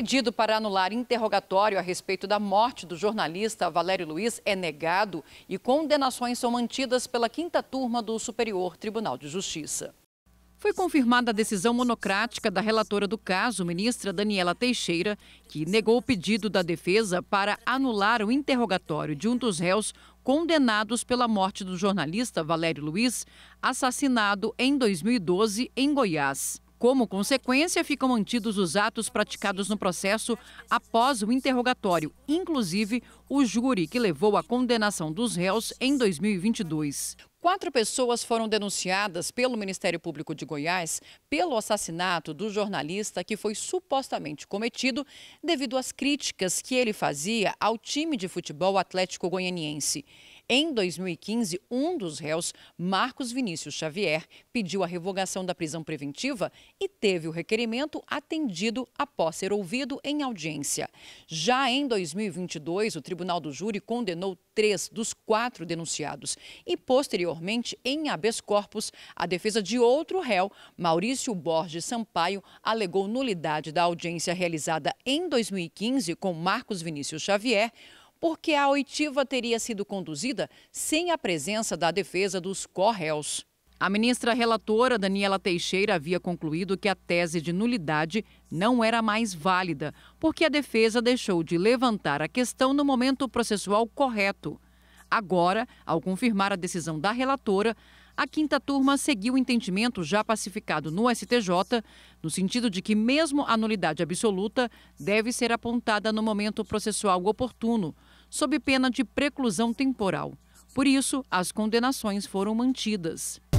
pedido para anular interrogatório a respeito da morte do jornalista Valério Luiz é negado e condenações são mantidas pela quinta turma do Superior Tribunal de Justiça. Foi confirmada a decisão monocrática da relatora do caso, ministra Daniela Teixeira, que negou o pedido da defesa para anular o interrogatório de um dos réus condenados pela morte do jornalista Valério Luiz, assassinado em 2012 em Goiás. Como consequência, ficam mantidos os atos praticados no processo após o interrogatório, inclusive o júri que levou à condenação dos réus em 2022. Quatro pessoas foram denunciadas pelo Ministério Público de Goiás pelo assassinato do jornalista que foi supostamente cometido devido às críticas que ele fazia ao time de futebol atlético goianiense. Em 2015, um dos réus, Marcos Vinícius Xavier, pediu a revogação da prisão preventiva e teve o requerimento atendido após ser ouvido em audiência. Já em 2022, o Tribunal do Júri condenou três dos quatro denunciados e, posteriormente, anteriormente em habeas corpus, a defesa de outro réu, Maurício Borges Sampaio, alegou nulidade da audiência realizada em 2015 com Marcos Vinícius Xavier, porque a oitiva teria sido conduzida sem a presença da defesa dos corréus. A ministra relatora Daniela Teixeira havia concluído que a tese de nulidade não era mais válida, porque a defesa deixou de levantar a questão no momento processual correto. Agora, ao confirmar a decisão da relatora, a quinta turma seguiu o entendimento já pacificado no STJ, no sentido de que, mesmo a nulidade absoluta, deve ser apontada no momento processual oportuno, sob pena de preclusão temporal. Por isso, as condenações foram mantidas.